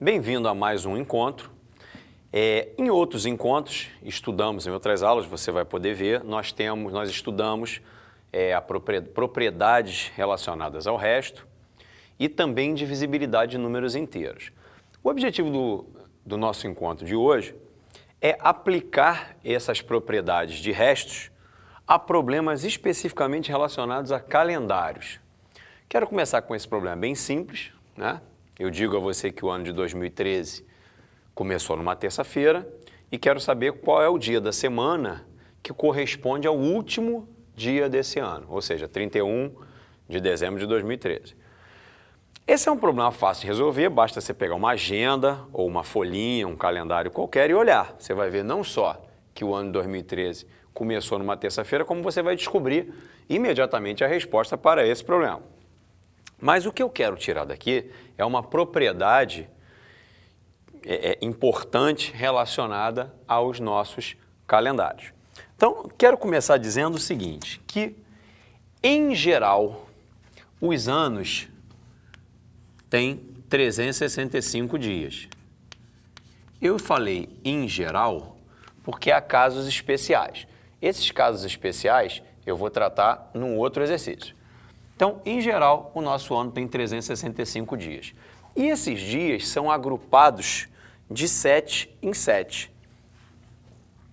Bem-vindo a mais um encontro. É, em outros encontros, estudamos, em outras aulas, você vai poder ver, nós temos, nós estudamos é, propriedades relacionadas ao resto e também divisibilidade de números inteiros. O objetivo do, do nosso encontro de hoje é aplicar essas propriedades de restos a problemas especificamente relacionados a calendários. Quero começar com esse problema bem simples, né? Eu digo a você que o ano de 2013 começou numa terça-feira e quero saber qual é o dia da semana que corresponde ao último dia desse ano, ou seja, 31 de dezembro de 2013. Esse é um problema fácil de resolver, basta você pegar uma agenda ou uma folhinha, um calendário qualquer e olhar. Você vai ver não só que o ano de 2013 começou numa terça-feira, como você vai descobrir imediatamente a resposta para esse problema. Mas o que eu quero tirar daqui é uma propriedade é, é, importante relacionada aos nossos calendários. Então, quero começar dizendo o seguinte, que em geral os anos têm 365 dias. Eu falei em geral porque há casos especiais. Esses casos especiais eu vou tratar num outro exercício. Então, em geral, o nosso ano tem 365 dias. E esses dias são agrupados de 7 em 7.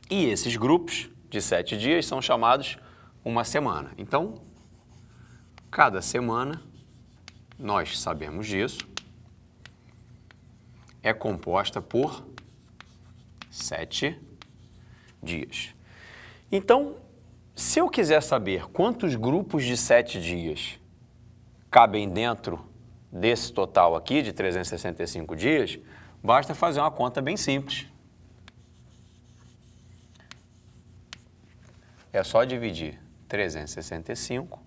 E esses grupos de 7 dias são chamados uma semana. Então, cada semana, nós sabemos disso, é composta por 7 dias. Então, se eu quiser saber quantos grupos de sete dias cabem dentro desse total aqui de 365 dias, basta fazer uma conta bem simples. É só dividir 365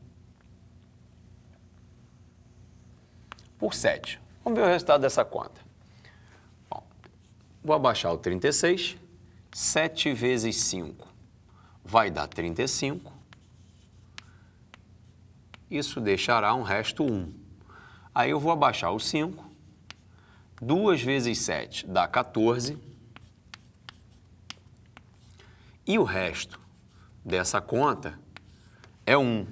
por 7. Vamos ver o resultado dessa conta. Bom, vou abaixar o 36. 7 vezes 5 vai dar 35. Isso deixará um resto 1. Aí eu vou abaixar o 5. 2 vezes 7 dá 14. E o resto dessa conta é 1.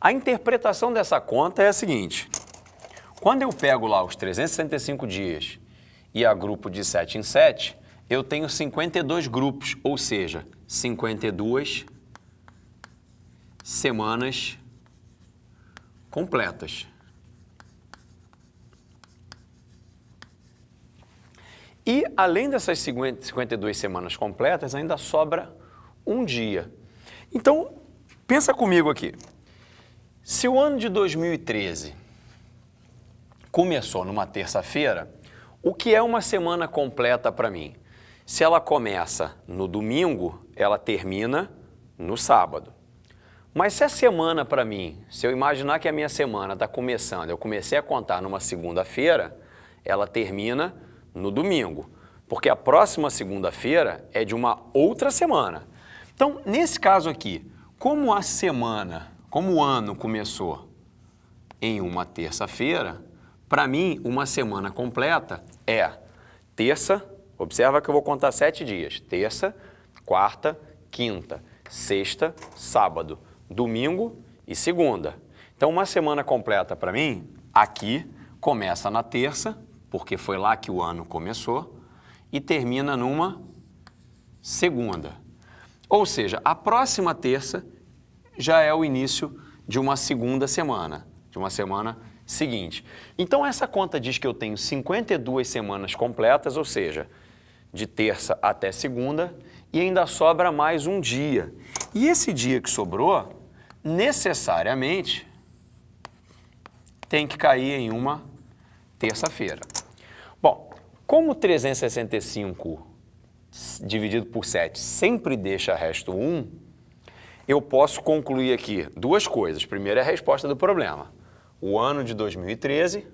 A interpretação dessa conta é a seguinte. Quando eu pego lá os 365 dias e agrupo de 7 em 7, eu tenho 52 grupos, ou seja, 52 semanas completas. E além dessas 52 semanas completas, ainda sobra um dia. Então, pensa comigo aqui. Se o ano de 2013 começou numa terça-feira, o que é uma semana completa para mim? Se ela começa no domingo, ela termina no sábado. Mas se a semana para mim, se eu imaginar que a minha semana está começando, eu comecei a contar numa segunda-feira, ela termina no domingo, porque a próxima segunda-feira é de uma outra semana. Então, nesse caso aqui, como a semana, como o ano começou em uma terça-feira, para mim, uma semana completa é terça, observa que eu vou contar sete dias, terça, quarta, quinta, sexta, sábado, domingo e segunda. Então, uma semana completa para mim, aqui, começa na terça, porque foi lá que o ano começou, e termina numa segunda. Ou seja, a próxima terça já é o início de uma segunda semana, de uma semana seguinte. Então, essa conta diz que eu tenho 52 semanas completas, ou seja, de terça até segunda, e ainda sobra mais um dia. E esse dia que sobrou, necessariamente, tem que cair em uma terça-feira. Bom, como 365 dividido por 7 sempre deixa resto 1, eu posso concluir aqui duas coisas. Primeiro é a resposta do problema. O ano de 2013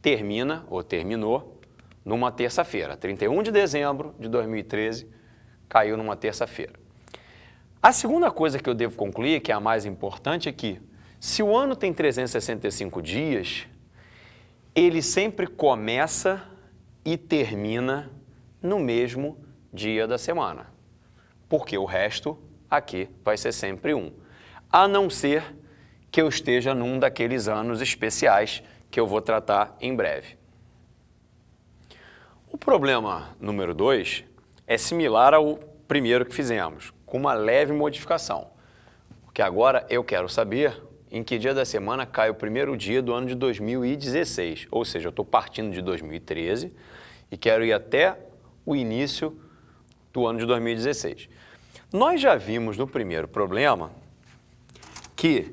termina ou terminou numa terça-feira, 31 de dezembro de 2013 caiu numa terça-feira. A segunda coisa que eu devo concluir, que é a mais importante, é que se o ano tem 365 dias, ele sempre começa e termina no mesmo dia da semana, porque o resto aqui vai ser sempre um, a não ser que eu esteja num daqueles anos especiais que eu vou tratar em breve. O problema número dois é similar ao primeiro que fizemos, com uma leve modificação. Porque agora eu quero saber em que dia da semana cai o primeiro dia do ano de 2016. Ou seja, eu estou partindo de 2013 e quero ir até o início do ano de 2016. Nós já vimos no primeiro problema que,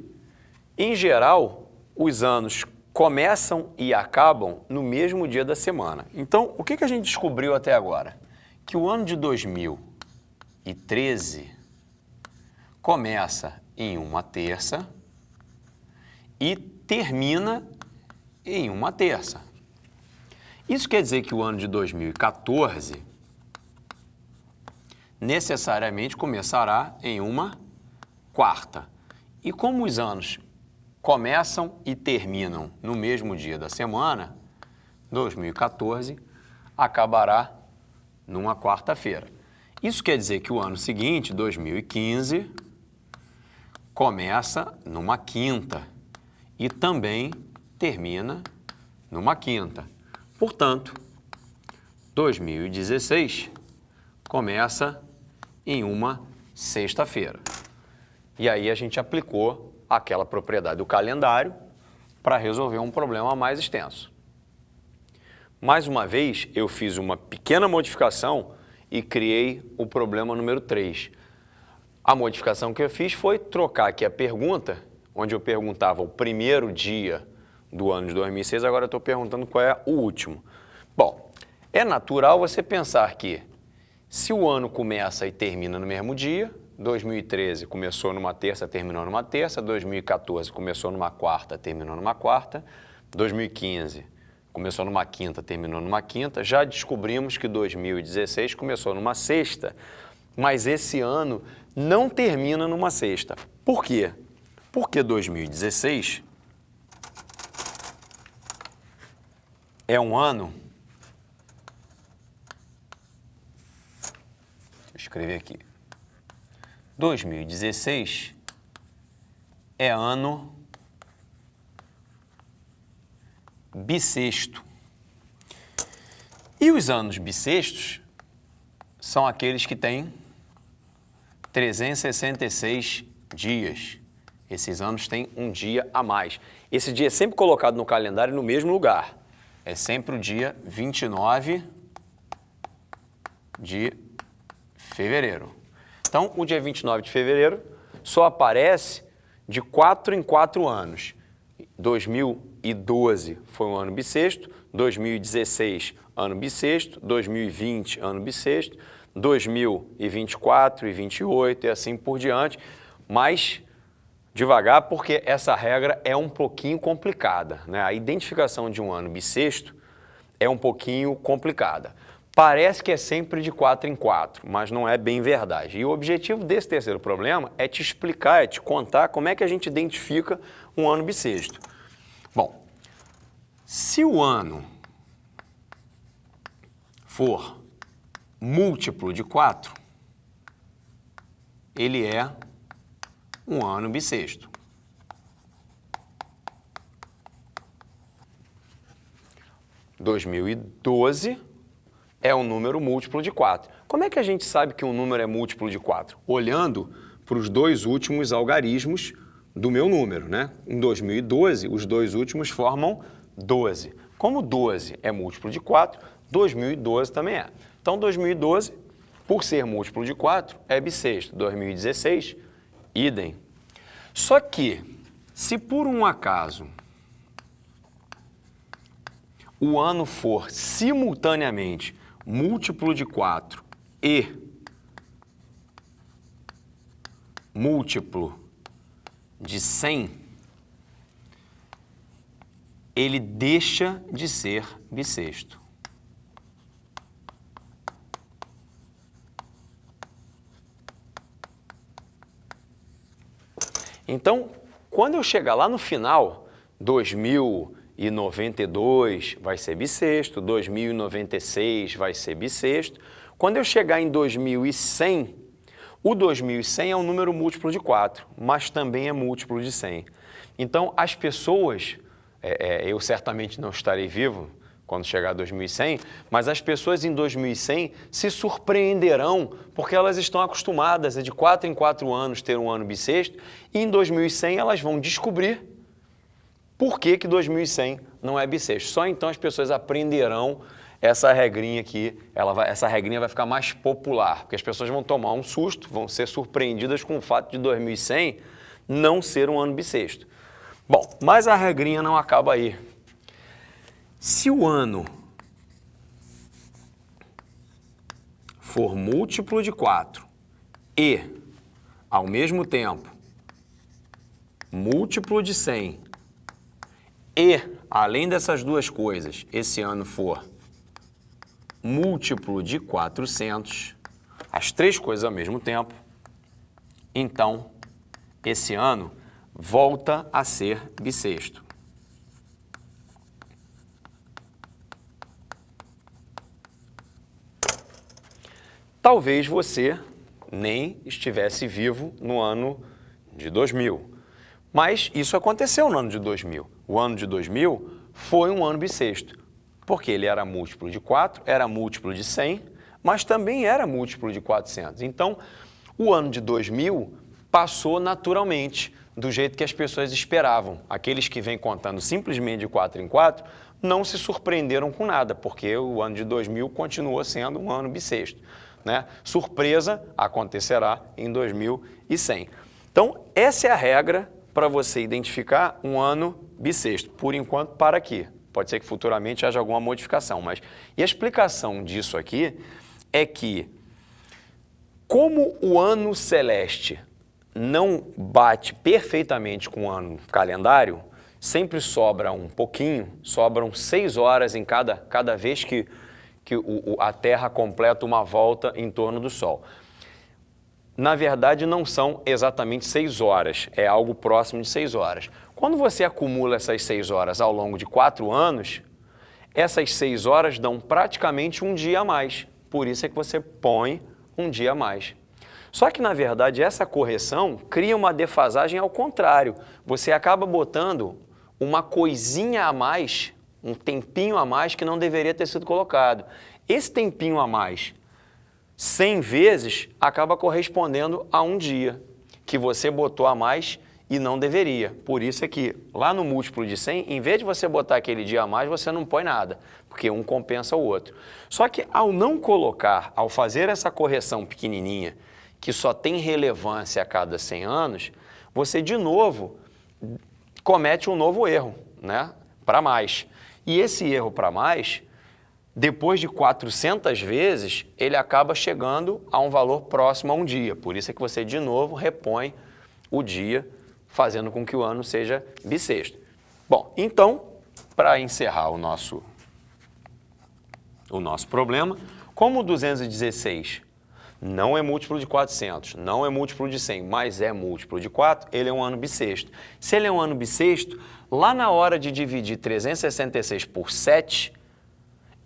em geral, os anos começam e acabam no mesmo dia da semana. Então, o que a gente descobriu até agora? que o ano de 2013 começa em uma terça e termina em uma terça. Isso quer dizer que o ano de 2014 necessariamente começará em uma quarta. E como os anos começam e terminam no mesmo dia da semana, 2014 acabará numa quarta-feira. Isso quer dizer que o ano seguinte, 2015, começa numa quinta e também termina numa quinta. Portanto, 2016 começa em uma sexta-feira. E aí a gente aplicou aquela propriedade do calendário para resolver um problema mais extenso. Mais uma vez, eu fiz uma pequena modificação e criei o problema número 3. A modificação que eu fiz foi trocar aqui a pergunta, onde eu perguntava o primeiro dia do ano de 2006, agora eu estou perguntando qual é o último. Bom, é natural você pensar que se o ano começa e termina no mesmo dia, 2013 começou numa terça, terminou numa terça, 2014 começou numa quarta, terminou numa quarta, 2015 começou numa quinta, terminou numa quinta. Já descobrimos que 2016 começou numa sexta, mas esse ano não termina numa sexta. Por quê? Porque 2016 é um ano. Deixa eu escrever aqui. 2016 é ano bissexto. E os anos bissextos são aqueles que têm 366 dias. Esses anos têm um dia a mais. Esse dia é sempre colocado no calendário no mesmo lugar. É sempre o dia 29 de fevereiro. Então, o dia 29 de fevereiro só aparece de 4 em 4 anos. 2000 2012 foi um ano bissexto, 2016 ano bissexto, 2020 ano bissexto, 2024 e 28 e assim por diante, mas devagar porque essa regra é um pouquinho complicada, né? A identificação de um ano bissexto é um pouquinho complicada. Parece que é sempre de 4 em 4, mas não é bem verdade. E o objetivo desse terceiro problema é te explicar, é te contar como é que a gente identifica um ano bissexto. Se o ano for múltiplo de 4, ele é um ano bissexto. Dois mil e doze é um número múltiplo de 4. Como é que a gente sabe que um número é múltiplo de 4? Olhando para os dois últimos algarismos do meu número, né? Em 2012, os dois últimos formam 12. Como 12 é múltiplo de 4, 2012 também é. Então, 2012, por ser múltiplo de 4, é bissexto. 2016, idem. Só que, se por um acaso o ano for simultaneamente múltiplo de 4 e múltiplo de 100, ele deixa de ser bissexto. Então, quando eu chegar lá no final, 2092 vai ser bissexto, 2096 vai ser bissexto. Quando eu chegar em 2100, o 2100 é um número múltiplo de 4, mas também é múltiplo de 100. Então, as pessoas é, é, eu certamente não estarei vivo quando chegar 2100, mas as pessoas em 2100 se surpreenderão porque elas estão acostumadas a de quatro em quatro anos ter um ano bissexto e em 2100 elas vão descobrir por que, que 2100 não é bissexto. Só então as pessoas aprenderão essa regrinha aqui, ela vai, essa regrinha vai ficar mais popular, porque as pessoas vão tomar um susto, vão ser surpreendidas com o fato de 2100 não ser um ano bissexto. Bom, mas a regrinha não acaba aí. Se o ano for múltiplo de 4 e, ao mesmo tempo, múltiplo de 100 e, além dessas duas coisas, esse ano for múltiplo de 400, as três coisas ao mesmo tempo, então, esse ano volta a ser bissexto. Talvez você nem estivesse vivo no ano de 2000. Mas isso aconteceu no ano de 2000. O ano de 2000 foi um ano bissexto, porque ele era múltiplo de 4, era múltiplo de 100, mas também era múltiplo de 400. Então, o ano de 2000 passou naturalmente do jeito que as pessoas esperavam. Aqueles que vêm contando simplesmente de quatro em quatro não se surpreenderam com nada, porque o ano de 2000 continua sendo um ano bissexto. Né? Surpresa acontecerá em 2100. Então, essa é a regra para você identificar um ano bissexto. Por enquanto, para aqui. Pode ser que futuramente haja alguma modificação, mas e a explicação disso aqui é que como o ano celeste não bate perfeitamente com o ano calendário, sempre sobra um pouquinho, sobram seis horas em cada, cada vez que, que o, a Terra completa uma volta em torno do Sol. Na verdade, não são exatamente seis horas, é algo próximo de seis horas. Quando você acumula essas seis horas ao longo de quatro anos, essas seis horas dão praticamente um dia a mais. Por isso é que você põe um dia a mais. Só que, na verdade, essa correção cria uma defasagem ao contrário. Você acaba botando uma coisinha a mais, um tempinho a mais que não deveria ter sido colocado. Esse tempinho a mais, 100 vezes, acaba correspondendo a um dia que você botou a mais e não deveria. Por isso é que lá no múltiplo de 100, em vez de você botar aquele dia a mais, você não põe nada, porque um compensa o outro. Só que ao não colocar, ao fazer essa correção pequenininha que só tem relevância a cada 100 anos, você de novo comete um novo erro, né? Para mais. E esse erro para mais, depois de 400 vezes, ele acaba chegando a um valor próximo a um dia. Por isso é que você de novo repõe o dia, fazendo com que o ano seja bissexto. Bom, então, para encerrar o nosso o nosso problema, como 216 não é múltiplo de 400, não é múltiplo de 100, mas é múltiplo de 4, ele é um ano bissexto. Se ele é um ano bissexto, lá na hora de dividir 366 por 7,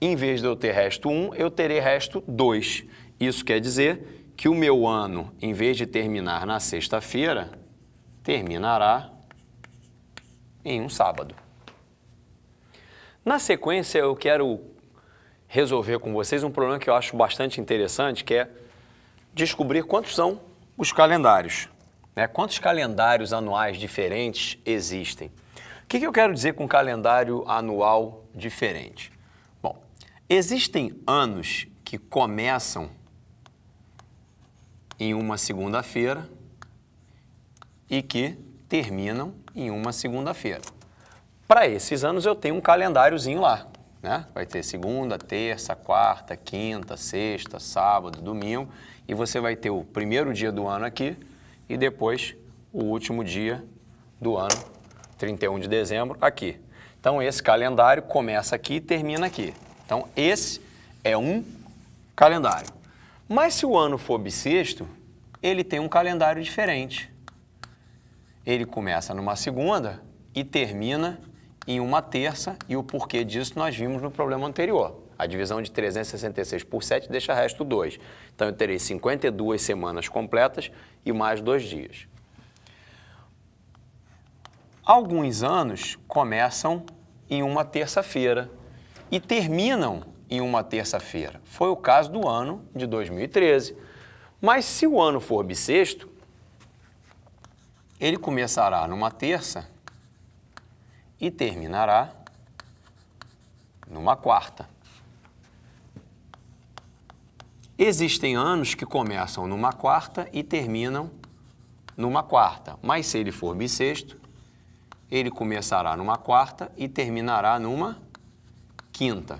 em vez de eu ter resto 1, eu terei resto 2. Isso quer dizer que o meu ano, em vez de terminar na sexta-feira, terminará em um sábado. Na sequência, eu quero resolver com vocês um problema que eu acho bastante interessante, que é descobrir quantos são os calendários. Né? Quantos calendários anuais diferentes existem? O que, que eu quero dizer com calendário anual diferente? Bom, existem anos que começam em uma segunda-feira e que terminam em uma segunda-feira. Para esses anos eu tenho um calendáriozinho lá. Né? Vai ter segunda, terça, quarta, quinta, sexta, sábado, domingo. E você vai ter o primeiro dia do ano aqui e depois o último dia do ano, 31 de dezembro, aqui. Então, esse calendário começa aqui e termina aqui. Então, esse é um calendário. Mas se o ano for bissexto, ele tem um calendário diferente. Ele começa numa segunda e termina em uma terça, e o porquê disso nós vimos no problema anterior. A divisão de 366 por 7 deixa resto 2. Então eu terei 52 semanas completas e mais dois dias. Alguns anos começam em uma terça-feira e terminam em uma terça-feira. Foi o caso do ano de 2013. Mas se o ano for bissexto, ele começará numa terça e terminará numa quarta. Existem anos que começam numa quarta e terminam numa quarta, mas se ele for bissexto, ele começará numa quarta e terminará numa quinta.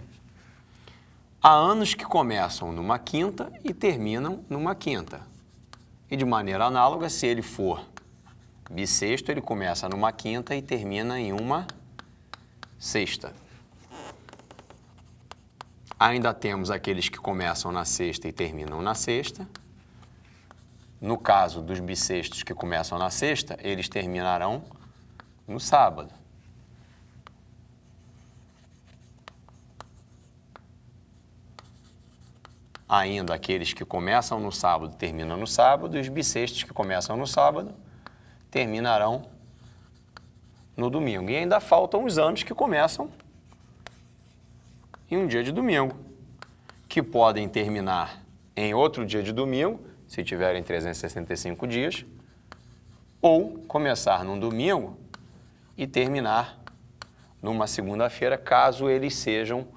Há anos que começam numa quinta e terminam numa quinta. E de maneira análoga, se ele for Bissexto, ele começa numa quinta e termina em uma sexta. Ainda temos aqueles que começam na sexta e terminam na sexta. No caso dos bissextos que começam na sexta, eles terminarão no sábado. Ainda aqueles que começam no sábado terminam no sábado, e os bissextos que começam no sábado terminarão no domingo. E ainda faltam os anos que começam em um dia de domingo, que podem terminar em outro dia de domingo, se tiverem 365 dias, ou começar num domingo e terminar numa segunda-feira, caso eles sejam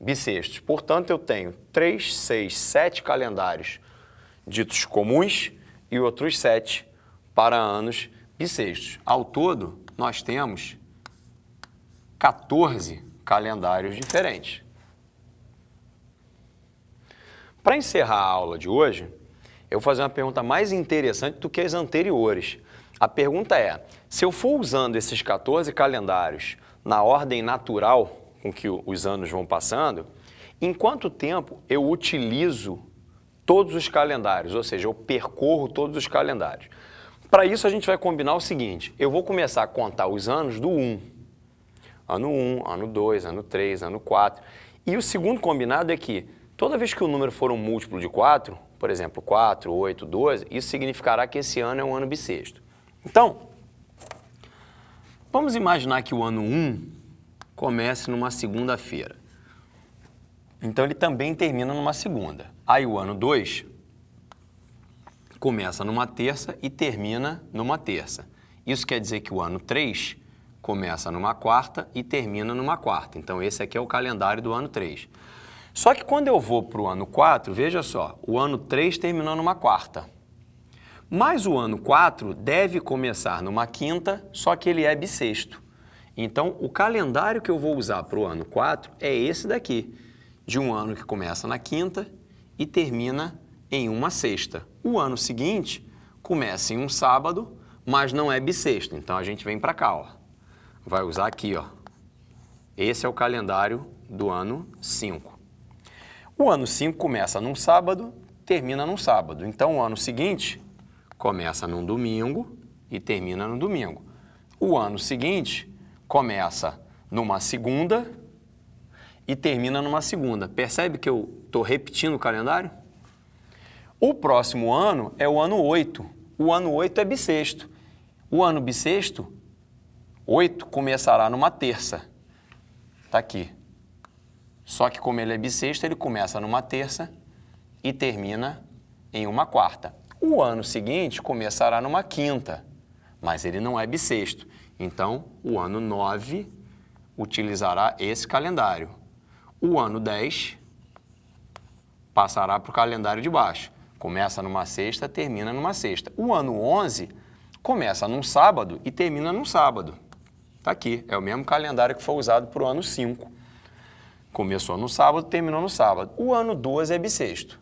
bissextos. Portanto, eu tenho 3, 6, 7 calendários ditos comuns e outros 7 para anos bissextos. Ao todo, nós temos 14 calendários diferentes. Para encerrar a aula de hoje, eu vou fazer uma pergunta mais interessante do que as anteriores. A pergunta é: se eu for usando esses 14 calendários na ordem natural com que os anos vão passando, em quanto tempo eu utilizo todos os calendários? Ou seja, eu percorro todos os calendários. Para isso, a gente vai combinar o seguinte: eu vou começar a contar os anos do 1. Ano 1, ano 2, ano 3, ano 4. E o segundo combinado é que toda vez que o número for um múltiplo de 4, por exemplo, 4, 8, 12, isso significará que esse ano é um ano bissexto. Então, vamos imaginar que o ano 1 comece numa segunda-feira. Então ele também termina numa segunda. Aí o ano 2 começa numa terça e termina numa terça. Isso quer dizer que o ano 3 começa numa quarta e termina numa quarta. Então, esse aqui é o calendário do ano 3. Só que quando eu vou para o ano 4, veja só, o ano 3 terminou numa quarta. Mas o ano 4 deve começar numa quinta, só que ele é bissexto. Então, o calendário que eu vou usar para o ano 4 é esse daqui, de um ano que começa na quinta e termina em uma sexta. O ano seguinte começa em um sábado, mas não é bissexto. Então a gente vem para cá, ó. Vai usar aqui, ó. Esse é o calendário do ano 5. O ano 5 começa num sábado, termina num sábado. Então o ano seguinte começa num domingo e termina no domingo. O ano seguinte começa numa segunda e termina numa segunda. Percebe que eu estou repetindo o calendário? O próximo ano é o ano 8. O ano 8 é bissexto. O ano bissexto, 8, começará numa terça. Está aqui. Só que, como ele é bissexto, ele começa numa terça e termina em uma quarta. O ano seguinte começará numa quinta, mas ele não é bissexto. Então, o ano 9 utilizará esse calendário. O ano 10 passará para o calendário de baixo. Começa numa sexta, termina numa sexta. O ano 11 começa num sábado e termina num sábado. Está aqui, é o mesmo calendário que foi usado para o ano 5. Começou no sábado, terminou no sábado. O ano 12 é bissexto.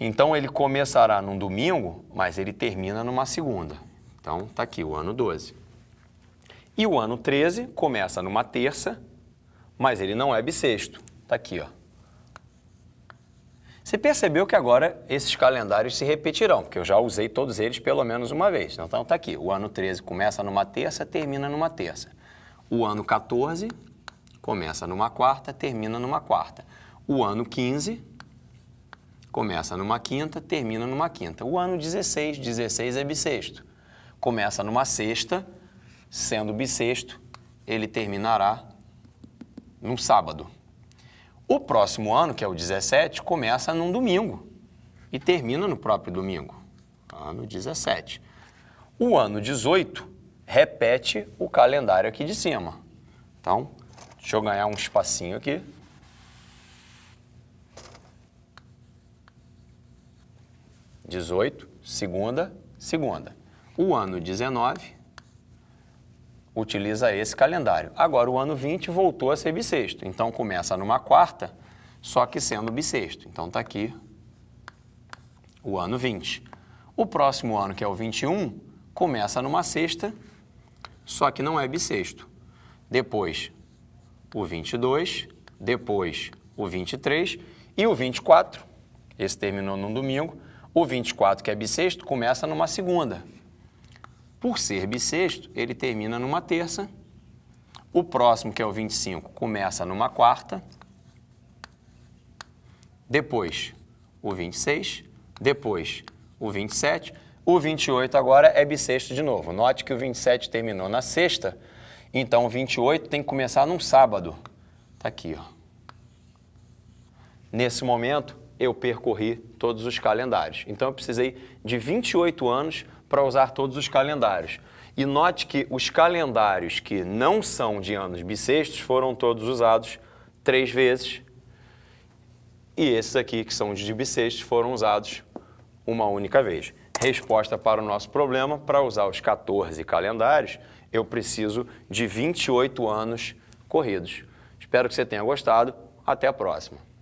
Então ele começará num domingo, mas ele termina numa segunda. Então está aqui o ano 12. E o ano 13 começa numa terça, mas ele não é bissexto. Está aqui, ó. Você percebeu que agora esses calendários se repetirão, porque eu já usei todos eles pelo menos uma vez. Então tá aqui, o ano 13 começa numa terça, termina numa terça. O ano 14 começa numa quarta, termina numa quarta. O ano 15 começa numa quinta, termina numa quinta. O ano 16, 16 é bissexto. Começa numa sexta, sendo bissexto, ele terminará num sábado. O próximo ano, que é o 17, começa num domingo e termina no próprio domingo, ano 17. O ano 18 repete o calendário aqui de cima. Então, deixa eu ganhar um espacinho aqui. Dezoito, segunda, segunda. O ano 19 utiliza esse calendário. Agora, o ano 20 voltou a ser bissexto, então começa numa quarta, só que sendo bissexto. Então está aqui o ano 20. O próximo ano, que é o 21, começa numa sexta, só que não é bissexto. Depois o 22, depois o 23 e o 24, esse terminou num domingo. O 24, que é bissexto, começa numa segunda. Por ser bissexto, ele termina numa terça. O próximo, que é o 25, começa numa quarta. Depois, o 26. Depois, o 27. O 28 agora é bissexto de novo. Note que o 27 terminou na sexta, então o 28 tem que começar num sábado. Está aqui. Ó. Nesse momento, eu percorri todos os calendários. Então, eu precisei de 28 anos para usar todos os calendários. E note que os calendários que não são de anos bissextos foram todos usados três vezes. E esses aqui, que são de bissextos, foram usados uma única vez. Resposta para o nosso problema, para usar os 14 calendários, eu preciso de 28 anos corridos. Espero que você tenha gostado. Até a próxima.